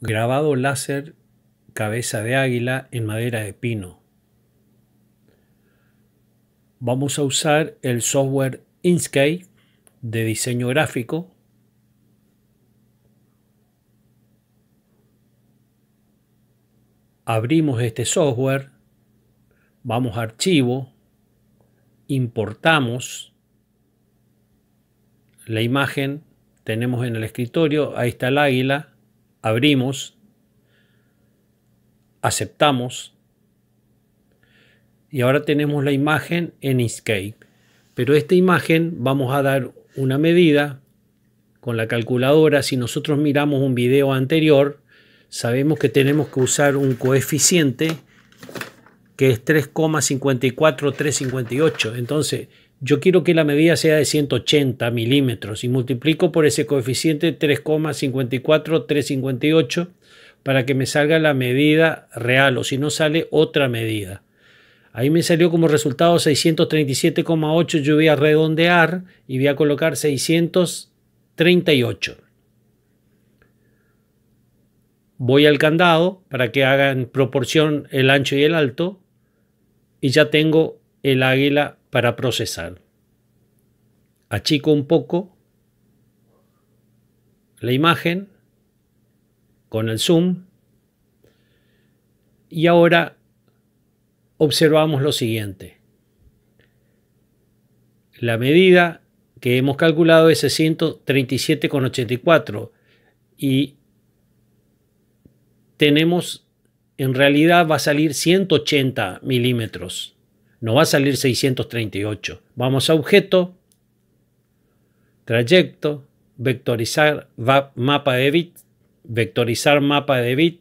grabado láser cabeza de águila en madera de pino. Vamos a usar el software Inkscape de diseño gráfico. Abrimos este software, vamos a archivo, importamos la imagen, tenemos en el escritorio, ahí está el águila, abrimos, aceptamos y ahora tenemos la imagen en Inkscape. Pero esta imagen vamos a dar una medida con la calculadora. Si nosotros miramos un video anterior, sabemos que tenemos que usar un coeficiente que es 3,54358. Entonces, yo quiero que la medida sea de 180 milímetros y multiplico por ese coeficiente 3,54, 358 para que me salga la medida real o si no sale otra medida. Ahí me salió como resultado 637,8, yo voy a redondear y voy a colocar 638. Voy al candado para que hagan proporción el ancho y el alto y ya tengo el águila para procesar. Achico un poco la imagen con el zoom y ahora observamos lo siguiente. La medida que hemos calculado es 137,84 y tenemos, en realidad va a salir 180 milímetros no va a salir 638. Vamos a objeto, trayecto, vectorizar mapa de bit, vectorizar mapa de bit.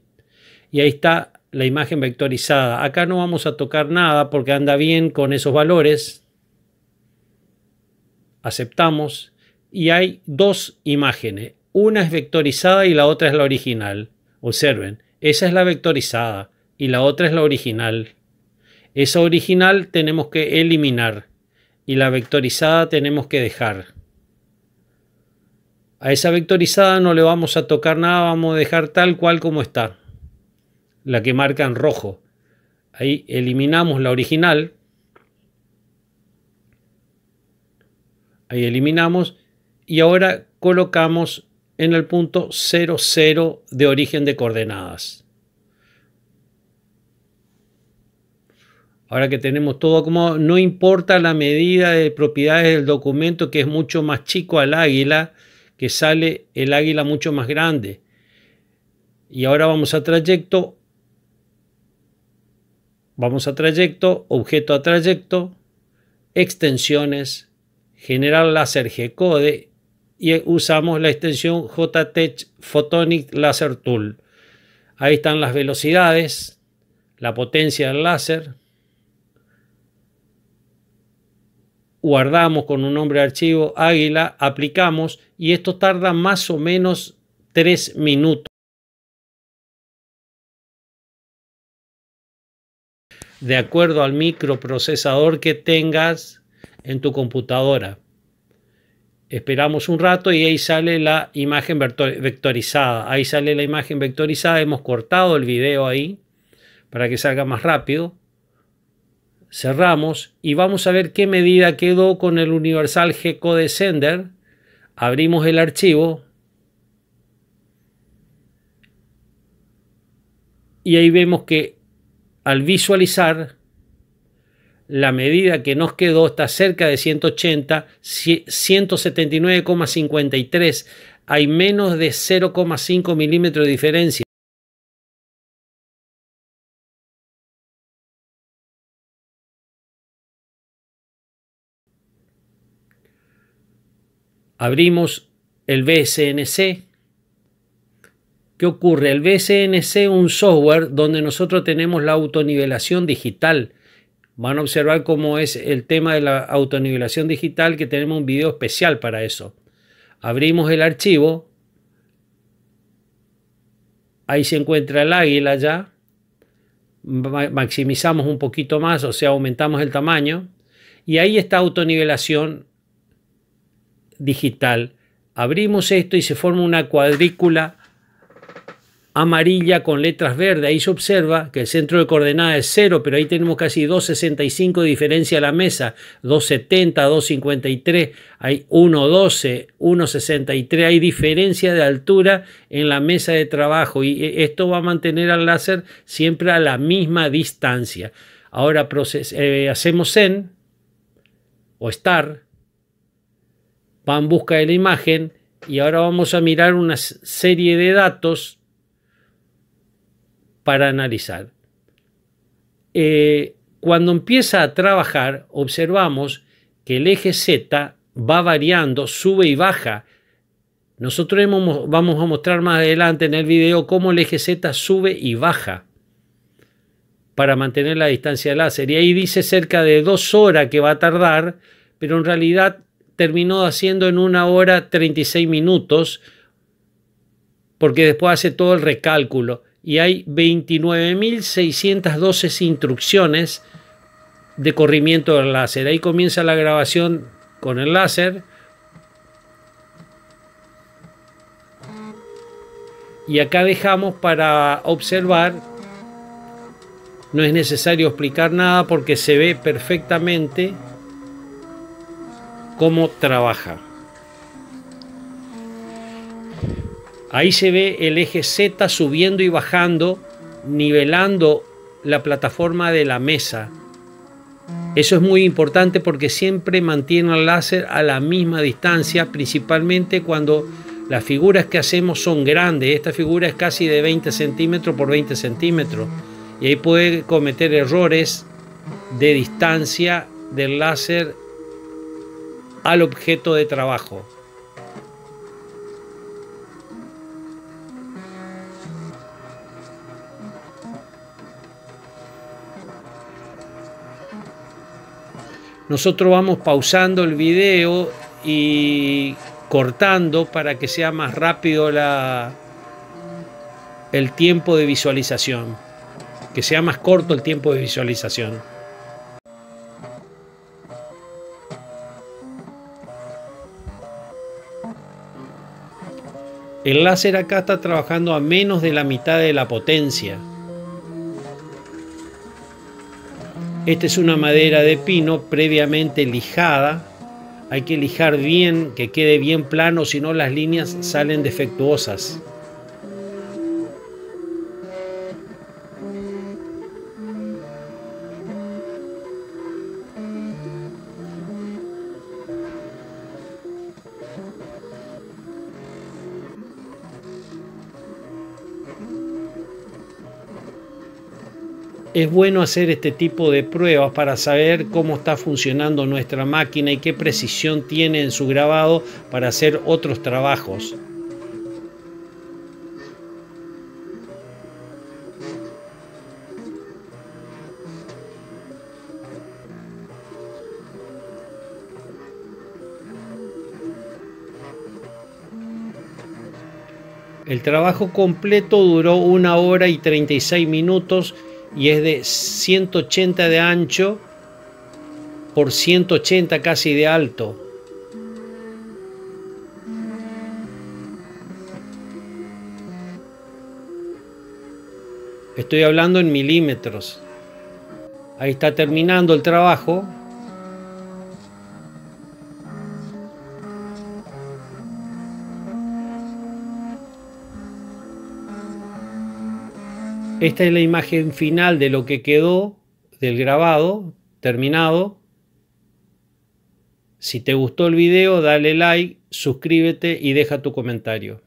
Y ahí está la imagen vectorizada. Acá no vamos a tocar nada porque anda bien con esos valores. Aceptamos. Y hay dos imágenes. Una es vectorizada y la otra es la original. Observen, esa es la vectorizada y la otra es la original. Esa original tenemos que eliminar y la vectorizada tenemos que dejar. A esa vectorizada no le vamos a tocar nada, vamos a dejar tal cual como está. La que marca en rojo. Ahí eliminamos la original. Ahí eliminamos. Y ahora colocamos en el punto 00 de origen de coordenadas. Ahora que tenemos todo como, no importa la medida de propiedades del documento que es mucho más chico al águila, que sale el águila mucho más grande. Y ahora vamos a trayecto, vamos a trayecto, objeto a trayecto, extensiones, generar láser G-code y usamos la extensión JTech Photonic Laser Tool. Ahí están las velocidades, la potencia del láser, guardamos con un nombre de archivo Águila, aplicamos y esto tarda más o menos 3 minutos. De acuerdo al microprocesador que tengas en tu computadora. Esperamos un rato y ahí sale la imagen vectorizada. Ahí sale la imagen vectorizada. Hemos cortado el video ahí para que salga más rápido cerramos y vamos a ver qué medida quedó con el universal g Sender. Abrimos el archivo y ahí vemos que al visualizar la medida que nos quedó está cerca de 180, 179,53. Hay menos de 0,5 milímetros de diferencia. Abrimos el BSNC. ¿Qué ocurre? El BSNC es un software donde nosotros tenemos la autonivelación digital. Van a observar cómo es el tema de la autonivelación digital, que tenemos un video especial para eso. Abrimos el archivo. Ahí se encuentra el águila ya. Maximizamos un poquito más, o sea, aumentamos el tamaño. Y ahí está autonivelación digital, abrimos esto y se forma una cuadrícula amarilla con letras verdes. Ahí se observa que el centro de coordenada es 0, pero ahí tenemos casi 2,65 de diferencia a la mesa. 2,70, 2,53, hay 1,12, 1,63. Hay diferencia de altura en la mesa de trabajo y eh, esto va a mantener al láser siempre a la misma distancia. Ahora eh, hacemos en o Star va en busca de la imagen y ahora vamos a mirar una serie de datos para analizar. Eh, cuando empieza a trabajar, observamos que el eje Z va variando, sube y baja. Nosotros vamos a mostrar más adelante en el video cómo el eje Z sube y baja para mantener la distancia láser. Y ahí dice cerca de dos horas que va a tardar, pero en realidad terminó haciendo en una hora 36 minutos, porque después hace todo el recálculo. Y hay 29.612 instrucciones de corrimiento del láser. Ahí comienza la grabación con el láser. Y acá dejamos para observar. No es necesario explicar nada porque se ve perfectamente cómo trabaja. Ahí se ve el eje Z subiendo y bajando, nivelando la plataforma de la mesa. Eso es muy importante porque siempre mantiene el láser a la misma distancia, principalmente cuando las figuras que hacemos son grandes. Esta figura es casi de 20 centímetros por 20 centímetros. Y ahí puede cometer errores de distancia del láser al objeto de trabajo. Nosotros vamos pausando el video y cortando para que sea más rápido la, el tiempo de visualización, que sea más corto el tiempo de visualización. El láser acá está trabajando a menos de la mitad de la potencia. Esta es una madera de pino previamente lijada. Hay que lijar bien, que quede bien plano, si no las líneas salen defectuosas. es bueno hacer este tipo de pruebas para saber cómo está funcionando nuestra máquina y qué precisión tiene en su grabado para hacer otros trabajos. El trabajo completo duró una hora y 36 minutos y es de 180 de ancho por 180 casi de alto. Estoy hablando en milímetros. Ahí está terminando el trabajo. Esta es la imagen final de lo que quedó del grabado terminado. Si te gustó el video, dale like, suscríbete y deja tu comentario.